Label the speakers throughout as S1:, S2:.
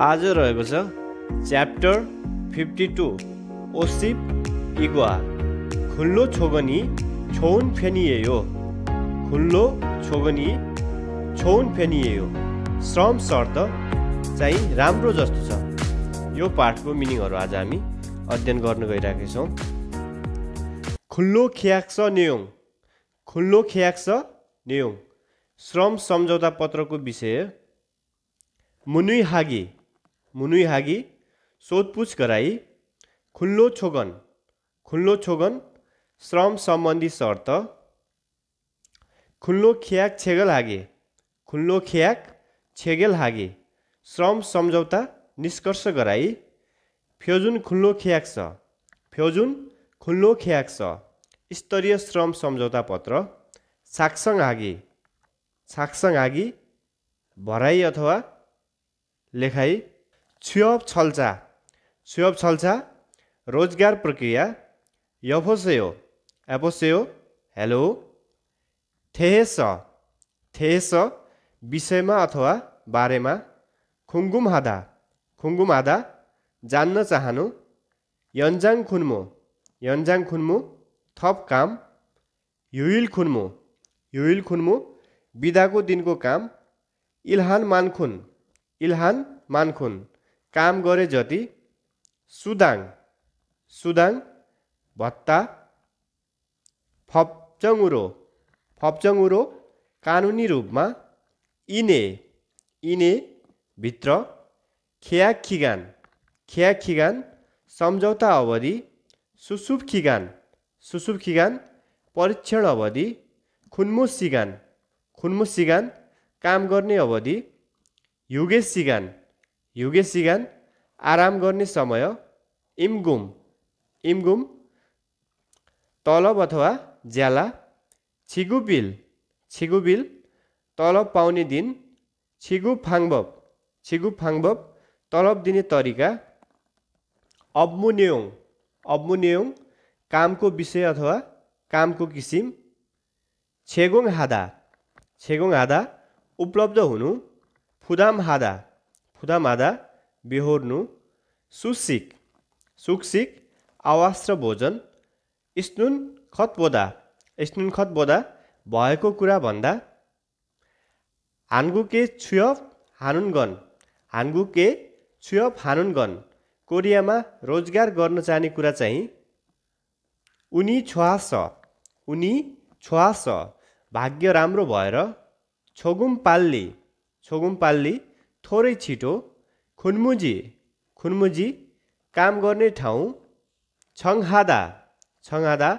S1: आज रहेको छ च्याप्टर फिफ्टी टू ओसिप इगुआ खुल्लो छोगनी फेनिए हो खुल्लो छोगनी फेनिए हो श्रम शर्त चाहिँ राम्रो जस्तो छ यो पाठको मिनिङहरू आज हामी अध्ययन गर्न गइरहेका छौँ खुल्लो खियाक्स नेयोङ खुल्लो खियाक्स नेयोङ श्रम सम्झौता पत्रको विषय मुनुई हागी मुनुहागी सोधपुछ गराई खुल्लो छोगन खुल्लो छोगन श्रम सम्बन्धी शर्त खुल्लो खियाक छेगल हागे खुल्लो खियाक छेगेल हागे श्रम सम्झौता निष्कर्ष गराई फ्योजुन खुल्लो खियाक छ फ्योजुन खुल्लो खियाक छ स्तरीय श्रम सम्झौता पत्र साक्सङ हागे साक्सङ हागी भराई अथवा लेखाई 취업 छल्चा 취업 छल्चा रोजगार प्रक्रिया 여보세요, 여보세요, हेलो थेस थेस विषयमा अथवा बारेमा खुङ्गुम हादा जान्न चाहनु यन्जाङ खुन्मो यन्जाङ खुन्मु थप काम युइल खुन्मु युइल खुन्मु बिदाको दिनको काम इल्हान मानखुन इल्हान मानखुन काम गरे जति सुदाङ सुदाङ भत्ता फप्चङुरो फप्चङुरो कानुनी रूपमा इने इने भित्र खेया खिगान खेया खिगान सम्झौता अवधि सुसुप खिगान सुसुप खिगान परीक्षण अवधि खुन्मुस सिगान खुन्मुस सिगान काम गर्ने अवधि युगेश सिगान सिगान आराम गर्ने समय इमगुम इमगुम तलब अथवा ज्याला छिगुबिल छिगुबिल तलब पाउने दिन छिगु छिगु छिगुफाङबब तलब दिने तरिका अब्मुन्योङ अब्मुन्योङ कामको विषय अथवा कामको किसिम छेगोङ हादा छेगोङ हादा उपलब्ध हुनु फुदाम हादा मादा बेहोर्नु सुसिक आवास र भोजन स्नुन खतबोदा स्नुन खतबोदा भएको कुरा भन्दा हानगुके छुयप हानुनगन हानगुके छुयप हानुनगन कोरियामा रोजगार गर्न चाहने कुरा चाहिँ उनी छुवास उनी छुवास भाग्य राम्रो भएर छोगुम पाल्ली छोगुम पाल्ली थोरै छिटो खुन्मुजी खुनमुजी काम गर्ने ठाउँ छङहादा छङ्हादा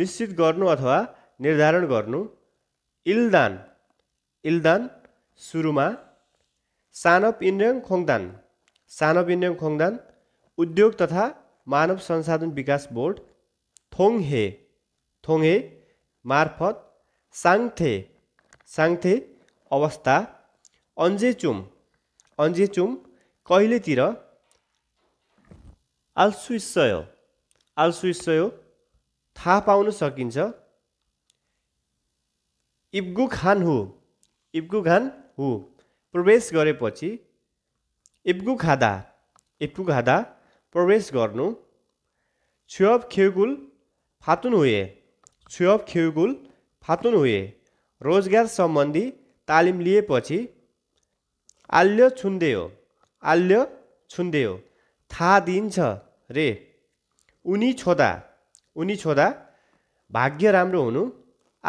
S1: निश्चित गर्नु अथवा निर्धारण गर्नु इल्दान इलदान सुरुमा सानप इन्ड्याङ खोङदान सानप खोङदान उद्योग तथा मानव संसाधन विकास बोर्ड थोङहे थोङहे मार्फत साङथे साङथे अवस्था अन्जेचुम अन्जेचुङ कहिलेतिर आल्सुसय आल्सुसय थाहा पाउन सकिन्छ इब्गु खान हु इब्गु खान हु प्रवेश गरेपछि इब्गु खादा इब्गु प्रवेश गर्नु छुअप खेगुल फातुन हुए छुअप खेगुल फातुन हुए रोजगार सम्बन्धी तालिम लिएपछि आल्यो छुन्देयो आल्यो छुन्देयो थाहा दिन्छ रे उनी छोदा उनी छोदा भाग्य राम्रो हुनु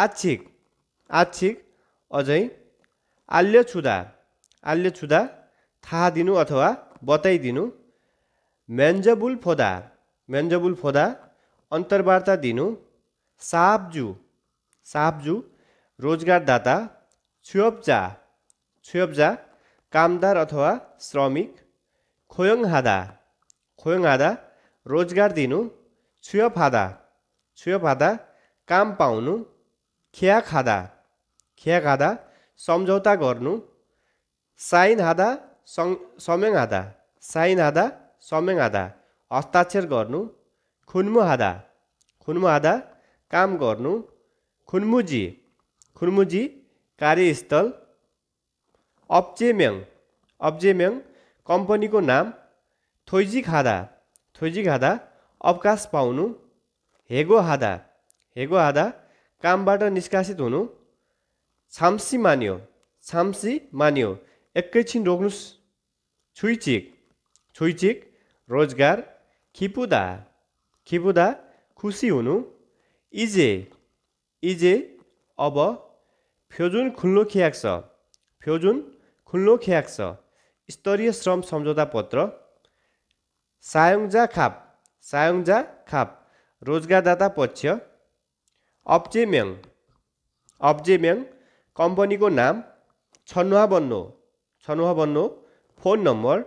S1: आच्छिक आच्छिक अझै आल्यो छुदा आल्यो छुदा थाहा दिनु अथवा बताइदिनु म्यान्जबुल फोदा म्यान्जबुल फोदा अन्तर्वार्ता दिनु साबजु साबजु रोजगारदाता छुप्जा छुप्जा कामदार अथवा श्रमिक खोयङ हादा खोयङ हादा रोजगार दिनु छुय फादा छुय फादा काम पाउनु खिया खादा खिया खाँदा सम्झौता गर्नु साइन हादा सङ समेङ हादा साइन हादा समेङ हादा हस्ताक्षर गर्नु खुन्मु हादा खुन्मु हादा काम गर्नु खुनमुजी खुनमुजी कार्यस्थल 업체명, 업체명, कम्पनीको नाम थोइजी खाँदा थोइजी खाँदा अवकाश पाउनु हेगो हादा हेगो हादा कामबाट निष्कासित हुनु छाम्सी मान्यो छाम्सी मान्यो एकैछिन रोक्नुहोस् छुइचिक छुइचिक रोजगार खिपुदा खिपुदा खुसी हुनु इजे इजे अब फ्योजुन खुल्लो खियाक छ फ्योजुन 근로계약서, 스토리의 শ্রম স ম ঝ ো 사용자 갑, 사용자 갑, 로즈가다다 প ক ্ 업체명, 업체명, 컴퍼니고 남, 전화 번호, 전화 번호, 폰 넘버,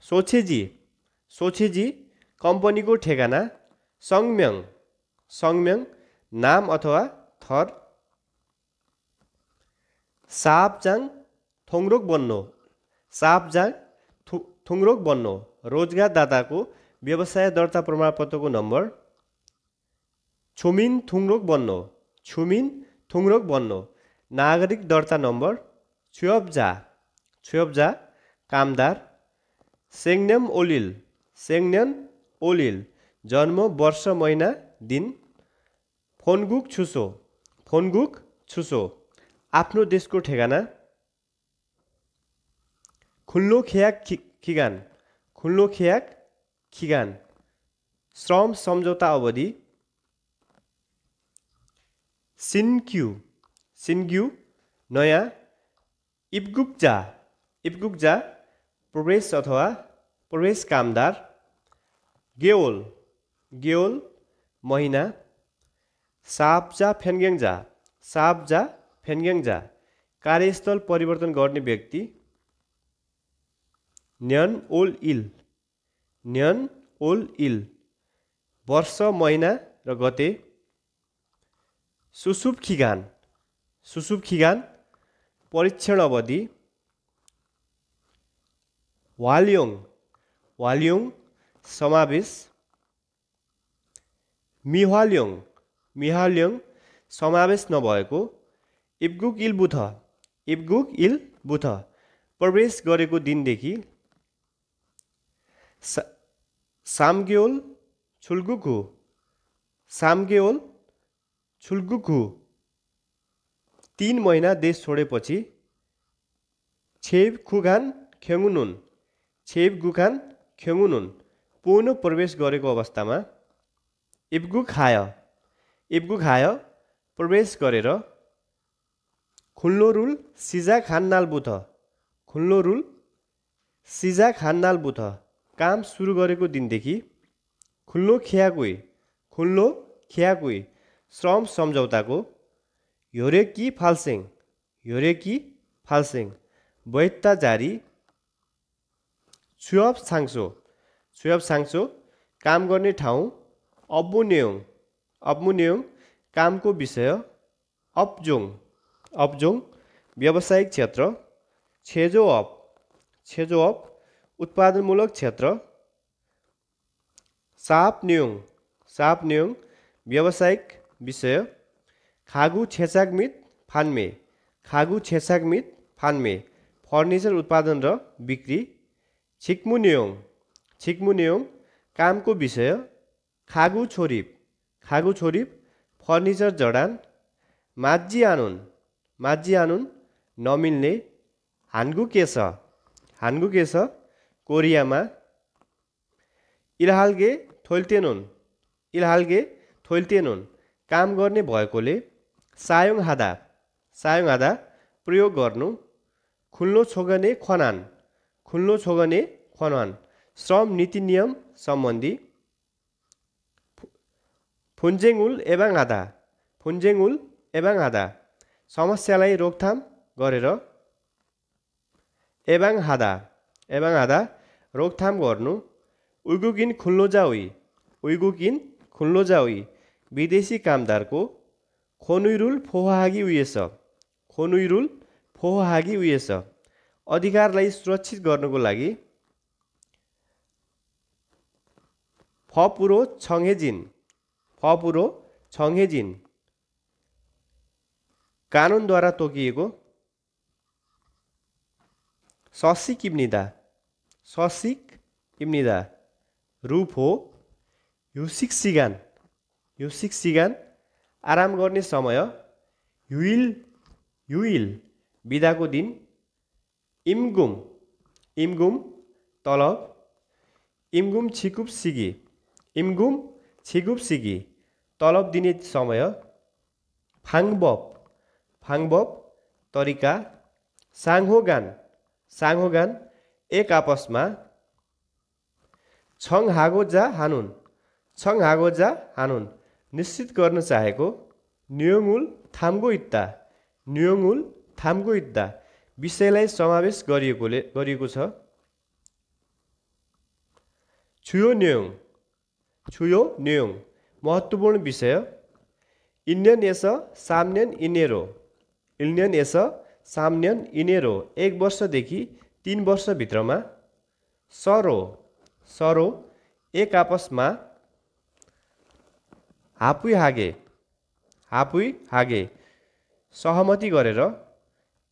S1: 소체지, 소체지, 컴퍼니고 태가나, 성명, 성명, 남 어떠와 털, 사업장, थोङरोक साप जा थु थुङरोक रोजगार रोजगारदाताको व्यवसाय दर्ता प्रमाणपत्रको नम्बर छुमिन थुङरोक बन्नो छुमिन थुङरोक बन्नु नागरिक दर्ता नम्बर छुयब्जा छुयब्जा कामदार सेङ्नेम ओलिल सेङ्नेन ओलिल जन्म वर्ष महिना दिन फोनगुक छुसो फोनगुक छुसो आफ्नो देशको ठेगाना खुल्लो 계약 खिगान खुल्लो 굴로 खिगान श्रम सम्झौता अवधि सिन्क्यु सिन्क्यु नयाँ इब्गुक्जा इब्गुक्जा प्रवेश अथवा प्रवेश कामदार गेओल गेओल महिना साप्जा फ्याङ्ग्याङ्जा साप्जा फ्याङ्ग्याङ्जा कार्यस्थल परिवर्तन गर्ने व्यक्ति न्यन ओल इल न्यन ओल इल वर्ष महिना र गते सुसुप खिगान सुसुप खिगान परीक्षण अवधि वाल्योङ वाल्योङ समावेश मिहाल्योङ मिहाल्योङ समावेश नभएको इब्गुक इल बुथ इब्गुक इल बुथ प्रवेश गरेको दिनदेखि सा साम्गेओल छुल्गुकु साम्गेओल छुल्गुकु तिन महिना देश छोडेपछि छेब खुगान खेङ्गुनुन छेब गुखान खेङ्गुनुन पुनः प्रवेश गरेको अवस्थामा इब्गु खाय इब्गु खाय प्रवेश गरेर खुल्लो रुल सिजा खान्नाल बुथ खुल्लो रुल सिजा खान्नाल बुथ काम सुरु गरेको दिनदेखि खुल्लो खियाकुइ खुल्लो खियाकुई श्रम सम्झौताको कि फाल्सेङ कि फाल्सेङ वैधता जारी छुअप साङ्सो छुयप साङ्सो काम गर्ने ठाउँ अब्मुनेयोङ अब्मुन्योङ कामको विषय अप्जोङ अप्जोङ व्यावसायिक क्षेत्र छेजो अप छेजो अप उत्पादनमूलक क्षेत्र साप न्युङ साप न्युङ व्यावसायिक विषय खागु छेसाग्मित फान्मे खागु छेसाग्मित फान्मे फर्निचर उत्पादन र बिक्री छिक्मु न्योङ कामको विषय खागु छोरिप खागु छोरिप फर्निचर जडान माझी आनुन माझी आनुन नमिल्ने हान्गु केस हान्गु केस कोरियामा हुन् थोल्तेनोन इलाहालगे हुन् काम गर्ने भएकोले सायोङ हादा सायोङ हादा प्रयोग गर्नु खुल्लो छोगने खनान खुल्लो छोगने खनान श्रम नीति नियम सम्बन्धी फुन्जेङुल एबाङ हादा फुन्जेङुल एबाङ हादा समस्यालाई रोकथाम गरेर एबाङ हादा 에방하다 록탐 거누 외국인 근로자의 외국인 근로자의 미대시 감달르고 권위를 보호하기 위해서 권위를 보호하기 위해서 어디가 क 이 र 로ा ई 누ु라기 법으로 정해진 법으로 정해진 가논도 फपुरो छ ससिक इम्निदा रूप हो 요식 सिगान 요식 सिगान आराम गर्ने समय युइल युइल बिदाको दिन इमगुम इमगुम तलब इमगुम छिकुप सिगे इमगुम छिकुप सिगे तलब दिने समय फाङबप फाङबप तरिका गान साङ्गोगान एक आपसमा छङ हागोजा हानुन छङ हागोजा हानुन निश्चित गर्न चाहेको नियोङुल थाम्गो इत्ता नियोङुल थाम्गो इत्ता विषयलाई समावेश गरिएकोले गरिएको छ छुयो न्योङ छुयो न्योङ महत्त्वपूर्ण विषय इन्डियन एस सामन्यन इनेरो इन्डियन एस सामन्यन इनेरो एक वर्षदेखि तिन वर्षभित्रमा सरो सरो एक आपसमा हापुई हागे हापुई हागे सहमति गरेर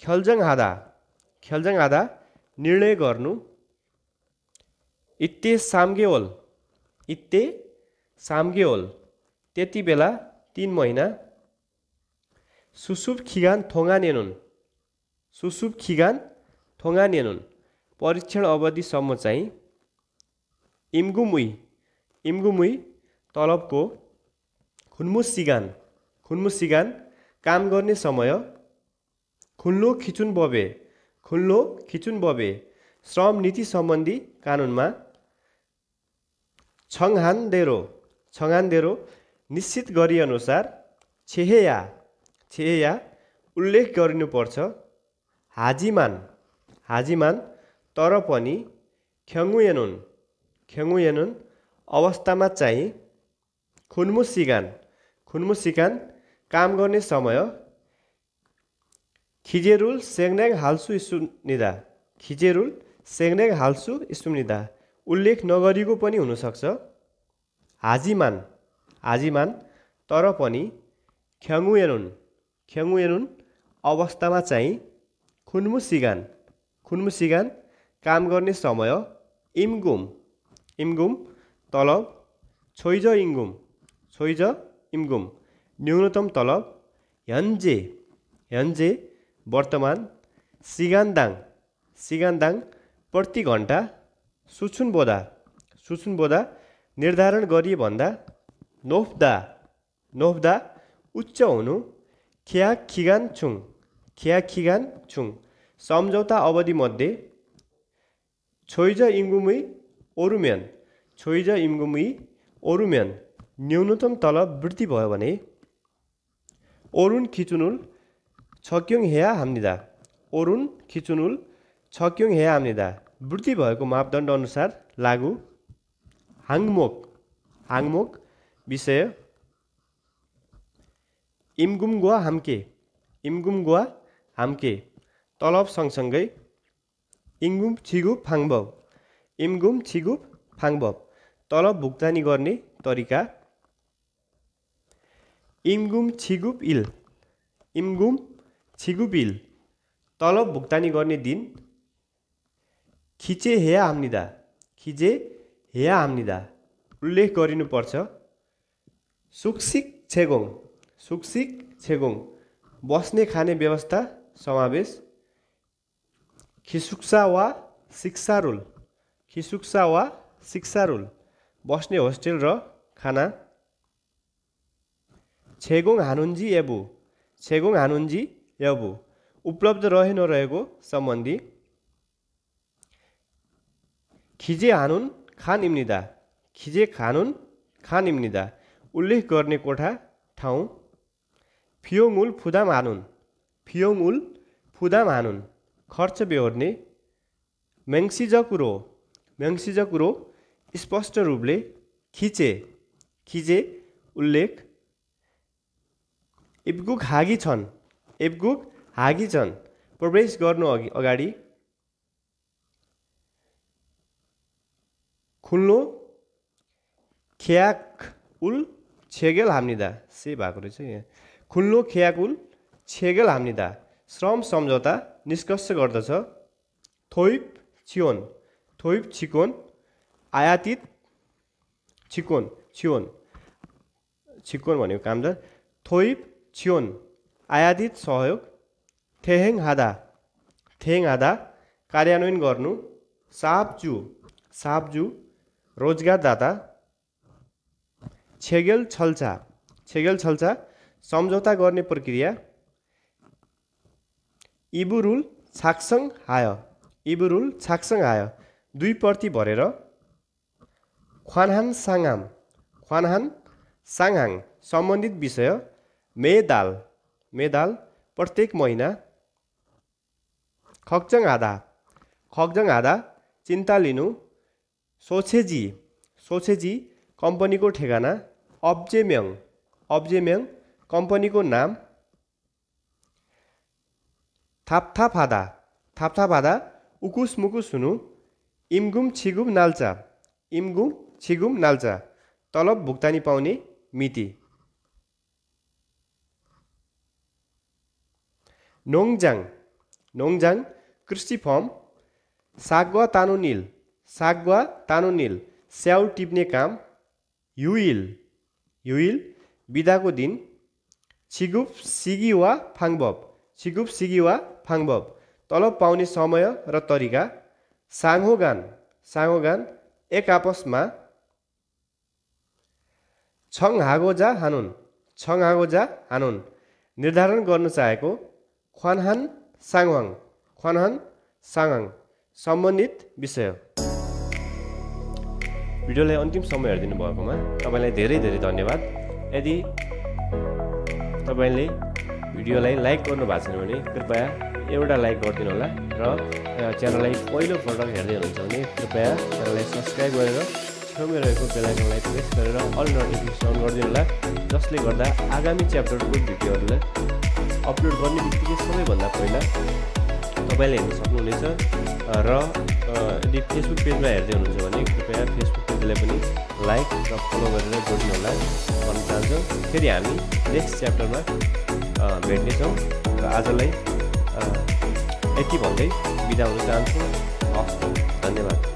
S1: खेलजङ हादा खेलजङ हादा निर्णय गर्नु इत्ते साम्गेओल इत्ते साम्गेओल त्यति बेला तिन महिना सुसुप खिगान नेनुन् सुसुप खिगान सुसुपखिगान नेनुन परीक्षण अवधिसम्म चाहिँ इम्गुमुई इम्गुमुई तलबको खुन्मुसिगान खुन्मुसिगान काम गर्ने समय खुल्लो खिचुन बबे खुल्लो खिचुन बबे श्रम नीति सम्बन्धी कानुनमा छङहानदेरो देरो निश्चित गरिएअनुसार छेहेया छेहेया उल्लेख गरिनुपर्छ हाजिमान हाजिमान तर पनि खेङुएनुन खेङुएनुन अवस्थामा चाहिँ खुन्मुसिगान खुन्मुसिगान काम गर्ने समय खिजेरुल सेङ्नेग हाल्सु इसुनिदा खिजेरुल सेङ्नेग हाल्सु इसुनिदा उल्लेख नगरीको पनि हुनसक्छ हाजिमान हाजिमान तर पनि खेङुएनुन खेङुएनुन अवस्थामा चाहिँ खुन्मुसिगान सिगान सिगान काम गर्ने समय इमगुम इमगुम तलब छोइज इङ्गुम छोइज इमगुम न्यूनतम तलब ह्यान्जे ह्यान्जे वर्तमान सिगान्दाङ सिगान्दाङ प्रति घन्टा सुछुनबोदा बोदा निर्धारण गरिए भन्दा नोफ्दा नोफ्दा उच्च हुनु खिया खिगान छुङ खिगान छुङ सम्झौता अवधिमध्ये छोइज इङ्गुमुई ओरुम्यान छोइज इङ्गुमुई ओरुम्यान न्यूनतम तलब वृद्धि भयो भने ओरुन खिचुनुल छक्युङ हेया हामिदा ओरुन खिचुनुल छक्युङ हेया हाम्निदा वृद्धि भएको मापदण्ड अनुसार लागु हाङमोक हाङमोक विषय इमगुम गुवा हाम्के इमगुम गुवा हाम्के तलब सँगसँगै इङ्गुम छिगुप फाङ्भव इमगुम छिगुप फाङ्भव तलब भुक्तानी गर्ने तरिका इमगुम छिगुप इल इमगुम छिगुप इल तलब भुक्तानी गर्ने दिन खिचे हेया हाम्निदा खिचे हेया हामनिदा उल्लेख गरिनुपर्छ सुक्सिक छेगोङ सुक्सिक छेगोङ बस्ने खाने व्यवस्था समावेश खिसुक्सा वा शिक्षा खिसुक्सा वा शिक्षा बस्ने होस्टेल र खाना छेगोङ हानुन्जी एबु छेगोङ हानुन्जी एबु उपलब्ध रहे नरहेको सम्बन्धी खिजे हानुन खान इम्निदा खिजे खानुन खान इम्निदा उल्लेख गर्ने कोठा ठाउँ फियोमुल फुदाम हानुन फियोङ उल फुदाम हानुन् खर्च बेहोर्ने म्याङ्सिज कुरो म्याङ्सिज कुरो स्पष्ट रूपले खिचे खिचे उल्लेख एब्गुक हागी छन् एब्गुक हागी छन् प्रवेश गर्नु अघि अगाडि खुल्नु ख्याक उल छेगेल हामीदा से भएको रहेछ यहाँ खुल्नु ख्याक उल छेगेल हामीदा श्रम सम्झौता निष्कर्ष गर्दछ थोइप छियोन थोइप छिकोन आयातित छिकोन छिओन छिकोन भनेको कामदार थोइप छिओन आयातित सहयोग थेहेङ हादा थेङ हादा कार्यान्वयन गर्नु सापजु सापजु रोजगारदाता छेगेल छल्छा छेगेल छल्छा सम्झौता गर्ने प्रक्रिया इबुरुल छाक्सङ हाय इबुरुल छाक्सङ हाय दुई प्रति भरेर ख्वानहान साङ्गाम ख्वानहान साङहाङ सम्बन्धित विषय मेदाल मेदाल प्रत्येक महिना खक्जङ आधा खक्जङ आधा चिन्ता लिनु सोछेजी सोछेजी कम्पनीको ठेगाना अब्जेम्यङ अब्जेम्यङ कम्पनीको नाम 답답하다. 답답하다. 우쿠스무쿠스는 임금 지급 날짜. 임금 지급 날짜. तलब भुक्तानी पाउने मिति नोङजाङ नोङजाङ कृषि फर्म सागवा तानोनिल सागवा तानोनिल स्याउ टिप्ने काम युइल युइल बिदाको दिन छिगुप सिगी वा फाङबब सिगुप सिगिवा फाङबब तलब पाउने समय र तरिका साङ्हो गान साङ्हो गान एक आपसमा छङ हागोजा हानुन छङ हागोजा हानुन निर्धारण गर्न चाहेको ख्वानहान साङहाङ ख्वानहान साङ सम्बन्धित विषय भिडियोलाई अन्तिम समय हेरिदिनु भएकोमा तपाईँलाई धेरै धेरै धन्यवाद यदि तपाईँले भिडियोलाई लाइक गर्नु भएको छैन भने कृपया एउटा लाइक गरिदिनु होला र च्यानललाई पहिलो पटक हेर्दै हुनुहुन्छ भने कृपया च्यानललाई सब्सक्राइब गरेर छेउमै रहेको बेलाइकनलाई प्रेस गरेर अल नोटिफिकेसन अन गरिदिनु होला जसले गर्दा आगामी च्याप्टरको भिडियोहरूलाई अपलोड गर्ने बित्तिकै सबैभन्दा पहिला तपाईँले हेर्न सक्नुहुनेछ र यदि फेसबुक पेजमा हेर्दै हुनुहुन्छ भने कृपया फेसबुक पेजलाई पनि लाइक र फलो गरेर जोड्नु होला भन्न चाहन्छौँ फेरि हामी नेक्स्ट च्याप्टरमा भेट्नेछौँ र आजलाई यति भन्दै बिदा हुन चाहन्छु हस् धन्यवाद